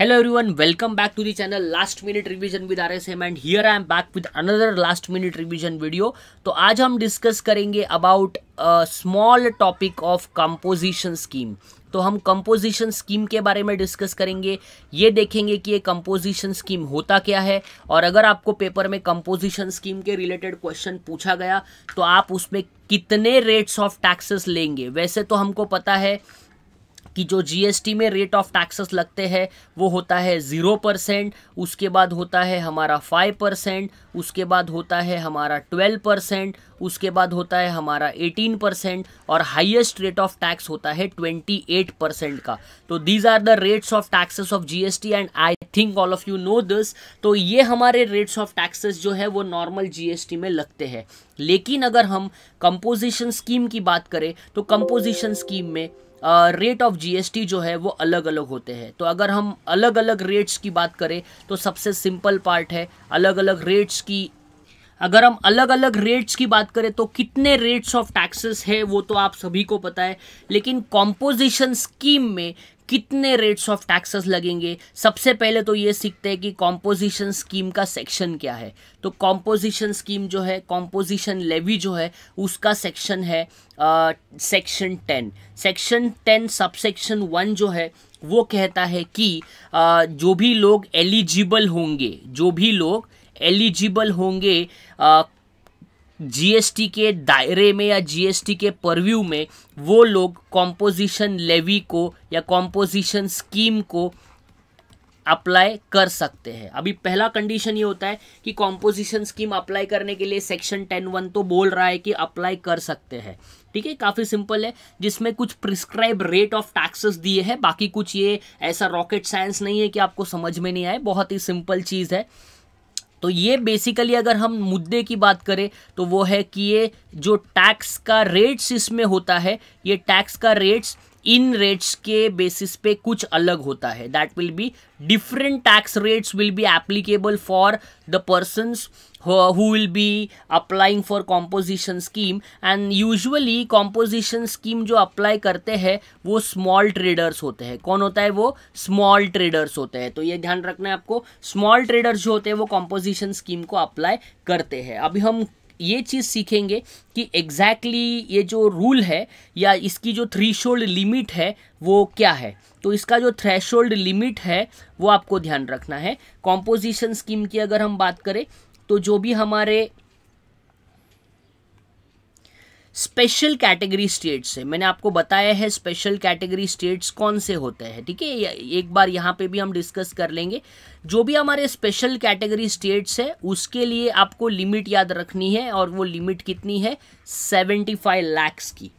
welcome back to the channel last minute last with R S M and here I am back with another last minute revision video तो आज हम discuss करेंगे about small topic of composition scheme तो हम composition scheme के बारे में discuss करेंगे ये देखेंगे कि ये कंपोजिशन स्कीम होता क्या है और अगर आपको पेपर में कंपोजिशन स्कीम के रिलेटेड क्वेश्चन पूछा गया तो आप उसमें कितने रेट्स ऑफ टैक्सेस लेंगे वैसे तो हमको पता है कि जो जीएसटी में रेट ऑफ टैक्सेस लगते हैं वो होता है ज़ीरो परसेंट उसके बाद होता है हमारा फाइव परसेंट उसके बाद होता है हमारा ट्वेल्व परसेंट उसके बाद होता है हमारा एटीन परसेंट और हाईएस्ट रेट ऑफ टैक्स होता है ट्वेंटी एट परसेंट का तो these are the rates of taxes of GST and I think all of you know this तो ये हमारे रेट्स ऑफ टैक्सेस जो है वो नॉर्मल जीएसटी में लगते हैं लेकिन अगर हम कंपोजिशन स्कीम की बात करें तो कंपोजिशन स्कीम में रेट ऑफ जीएसटी जो है वो अलग अलग होते हैं तो अगर हम अलग अलग रेट्स की बात करें तो सबसे सिंपल पार्ट है अलग अलग रेट्स की अगर हम अलग अलग रेट्स की बात करें तो कितने रेट्स ऑफ टैक्सेस है वो तो आप सभी को पता है लेकिन कॉम्पोजिशन स्कीम में कितने रेट्स ऑफ टैक्सेस लगेंगे सबसे पहले तो ये सीखते हैं कि कॉम्पोजिशन स्कीम का सेक्शन क्या है तो कॉम्पोजिशन स्कीम जो है कॉम्पोजिशन लेवी जो है उसका सेक्शन है section ten section ten sub section one जो है वो कहता है कि uh, जो भी लोग एलिजिबल होंगे जो भी लोग एलिजिबल होंगे जीएसटी के दायरे में या जीएसटी के परव्यू में वो लोग कॉम्पोजिशन लेवी को या कॉम्पोजिशन स्कीम को अप्लाई कर सकते हैं अभी पहला कंडीशन ये होता है कि कॉम्पोजिशन स्कीम अप्लाई करने के लिए सेक्शन टेन वन तो बोल रहा है कि अप्लाई कर सकते हैं ठीक है काफ़ी सिंपल है जिसमें कुछ प्रिस्क्राइब रेट ऑफ टैक्सेस दिए हैं बाकी कुछ ये ऐसा रॉकेट साइंस नहीं है कि आपको समझ में नहीं आए बहुत ही सिंपल चीज़ है तो ये बेसिकली अगर हम मुद्दे की बात करें तो वो है कि ये जो टैक्स का रेट्स इसमें होता है ये टैक्स का रेट्स इन रेट्स के बेसिस पे कुछ अलग होता है that will be different tax rates will be applicable for the persons who will be applying for composition scheme and usually composition scheme जो अप्लाई करते हैं वो स्मॉल ट्रेडर्स होते हैं कौन होता है वो स्मॉल ट्रेडर्स होते हैं तो ये ध्यान रखना है आपको स्मॉल ट्रेडर्स जो होते हैं वो कॉम्पोजिशन स्कीम को अप्लाई करते हैं अभी हम ये चीज़ सीखेंगे कि एग्जैक्टली exactly ये जो रूल है या इसकी जो थ्री शोल्ड लिमिट है वो क्या है तो इसका जो थ्रेश लिमिट है वो आपको ध्यान रखना है कॉम्पोजिशन स्कीम की अगर हम बात करें तो जो भी हमारे स्पेशल कैटेगरी स्टेट्स है मैंने आपको बताया है स्पेशल कैटेगरी स्टेट्स कौन से होते हैं ठीक है एक बार यहाँ पे भी हम डिस्कस कर लेंगे जो भी हमारे स्पेशल कैटेगरी स्टेट्स है उसके लिए आपको लिमिट याद रखनी है और वो लिमिट कितनी है सेवेंटी फाइव लैक्स की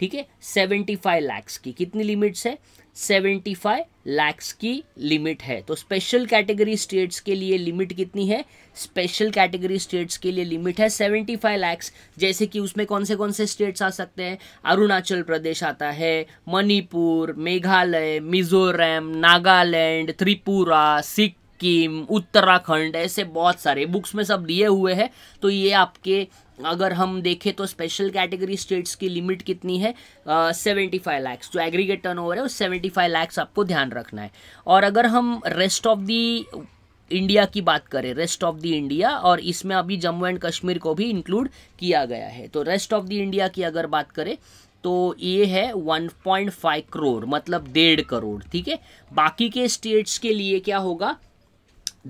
ठीक है सेवेंटी फाइव लैक्स की कितनी लिमिट्स है सेवेंटी फाइव लैक्स की लिमिट है तो स्पेशल कैटेगरी स्टेट्स के लिए लिमिट कितनी है स्पेशल कैटेगरी स्टेट्स के लिए लिमिट है सेवेंटी फाइव लैक्स जैसे कि उसमें कौन से कौन से स्टेट्स आ सकते हैं अरुणाचल प्रदेश आता है मणिपुर मेघालय मिजोरम नागालैंड त्रिपुरा सिक्किम उत्तराखंड ऐसे बहुत सारे बुक्स में सब दिए हुए हैं तो ये आपके अगर हम देखें तो स्पेशल कैटेगरी स्टेट्स की लिमिट कितनी है सेवेंटी फाइव लैक्स जो एग्रीगेट ओवर है वो सेवेंटी फाइव लैक्स आपको ध्यान रखना है और अगर हम रेस्ट ऑफ दी इंडिया की बात करें रेस्ट ऑफ द इंडिया और इसमें अभी जम्मू एंड कश्मीर को भी इंक्लूड किया गया है तो रेस्ट ऑफ द इंडिया की अगर बात करें तो ये है 1.5 करोड़ मतलब डेढ़ करोड़ ठीक है बाकी के स्टेट्स के लिए क्या होगा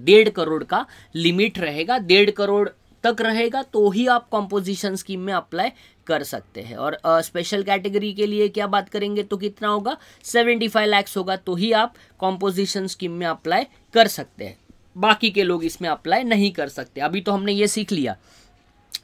डेढ़ करोड़ का लिमिट रहेगा डेढ़ करोड़ तक रहेगा तो ही आप कॉम्पोजिशन स्कीम में अप्लाई कर सकते हैं और स्पेशल uh, कैटेगरी के लिए क्या बात करेंगे तो कितना होगा सेवेंटी फाइव लैक्स होगा तो ही आप कॉम्पोजिशन स्कीम में अप्लाई कर सकते हैं बाकी के लोग इसमें अप्लाई नहीं कर सकते अभी तो हमने ये सीख लिया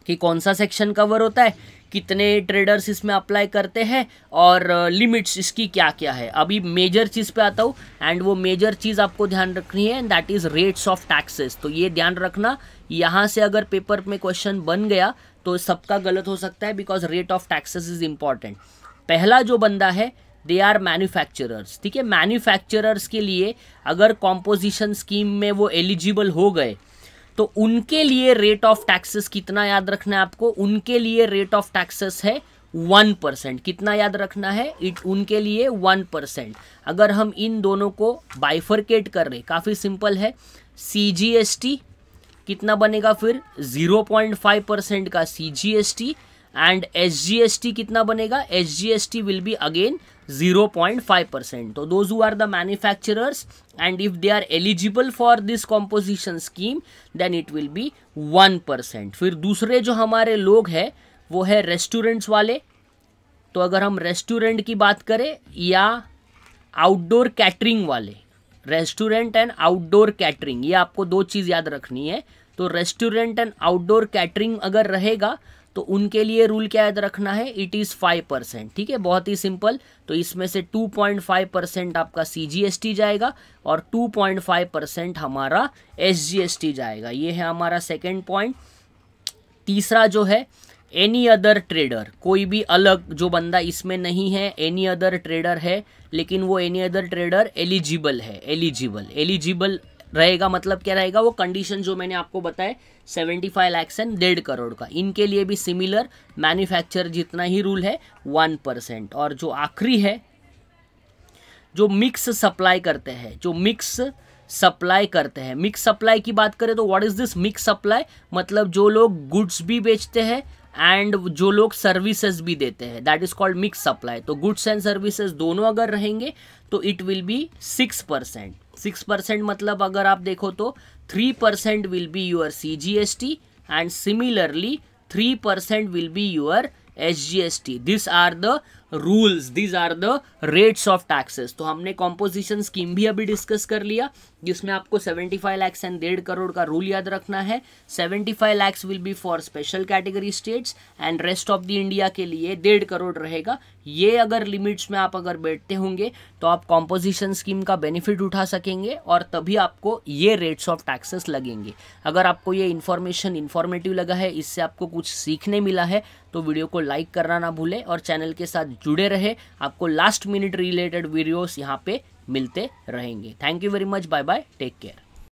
कि कौन सा सेक्शन कवर होता है कितने ट्रेडर्स इसमें अप्लाई करते हैं और लिमिट्स इसकी क्या क्या है अभी मेजर चीज़ पे आता हूँ एंड वो मेजर चीज़ आपको ध्यान रखनी है and that is rates of taxes तो ये ध्यान रखना यहाँ से अगर पेपर में क्वेश्चन बन गया तो सबका गलत हो सकता है because rate of taxes is important पहला जो बंदा है दे आर मैन्युफैक्चरर्स ठीक है मैन्युफैक्चरर्स के लिए अगर कॉम्पोजिशन स्कीम में वो एलिजिबल हो गए तो उनके लिए रेट ऑफ टैक्सेस कितना याद रखना है आपको उनके लिए रेट ऑफ टैक्सेस है वन परसेंट कितना याद रखना है इट उनके लिए वन परसेंट अगर हम इन दोनों को बाइफरकेट कर रहे काफ़ी सिंपल है सी जी एस टी कितना बनेगा फिर ज़ीरो पॉइंट फाइव परसेंट का C G S T and S कितना बनेगा S will be again 0.5 percent तो those who are the manufacturers and if they are eligible for this composition scheme then it will be 1 percent फिर दूसरे जो हमारे लोग हैं वो है रेस्टोरेंट्स वाले तो अगर हम रेस्टोरेंट की बात करें या आउटडोर कैटरिंग वाले रेस्टोरेंट एंड आउटडोर कैटरिंग ये आपको दो चीज़ याद रखनी है तो रेस्टोरेंट एंड आउटडोर कैटरिंग अगर रहेगा तो उनके लिए रूल क्या याद रखना है इट इज़ फाइव परसेंट ठीक है बहुत ही सिंपल तो इसमें से टू पॉइंट फाइव परसेंट आपका सी जी एस टी जाएगा और टू पॉइंट फाइव परसेंट हमारा एस जी एस टी जाएगा ये है हमारा सेकेंड पॉइंट तीसरा जो है एनी अदर ट्रेडर कोई भी अलग जो बंदा इसमें नहीं है एनी अदर ट्रेडर है लेकिन वो एनी अदर ट्रेडर एलिजिबल है एलिजिबल एलिजिबल रहेगा मतलब क्या रहेगा वो कंडीशन जो मैंने आपको बताया सेवेंटी फाइव लैक्स एंड डेढ़ करोड़ का इनके लिए भी सिमिलर मैन्युफैक्चर जितना ही रूल है वन परसेंट और जो आखिरी है जो मिक्स सप्लाई करते हैं जो मिक्स सप्लाई करते हैं मिक्स सप्लाई की बात करें तो what is this mix supply मतलब जो लोग गुड्स भी बेचते हैं एंड जो लोग सर्विसेज भी देते हैं that is called mix supply तो गुड्स एंड सर्विसेज दोनों अगर रहेंगे तो it will be six percent six percent मतलब अगर आप देखो तो three percent will be your C G S T and similarly three percent will be your S G S T this are the rules these are the rates of taxes तो हमने composition scheme भी अभी discuss कर लिया जिसमें आपको seventy five lakhs and डेढ़ करोड़ का रूल याद रखना है seventy five lakhs will be for special category states and rest of the India के लिए डेढ़ करोड़ रहेगा ये अगर लिमिट्स में आप अगर बैठते होंगे तो आप कॉम्पोजिशन स्कीम का बेनिफिट उठा सकेंगे और तभी आपको ये रेट्स ऑफ टैक्सेस लगेंगे अगर आपको ये इन्फॉर्मेशन इन्फॉर्मेटिव लगा है इससे आपको कुछ सीखने मिला है तो वीडियो को लाइक करना ना भूलें और चैनल के साथ जुड़े रहे आपको लास्ट मिनट रिलेटेड वीडियोज़ यहाँ पर मिलते रहेंगे thank you very much bye bye take care